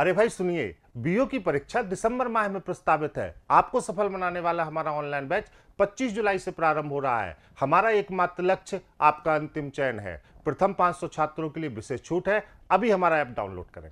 अरे भाई सुनिए बीओ की परीक्षा दिसंबर माह में प्रस्तावित है आपको सफल बनाने वाला हमारा ऑनलाइन बैच 25 जुलाई से प्रारंभ हो रहा है हमारा एकमात्र लक्ष्य आपका अंतिम चयन है प्रथम 500 छात्रों के लिए विशेष छूट है अभी हमारा ऐप डाउनलोड करें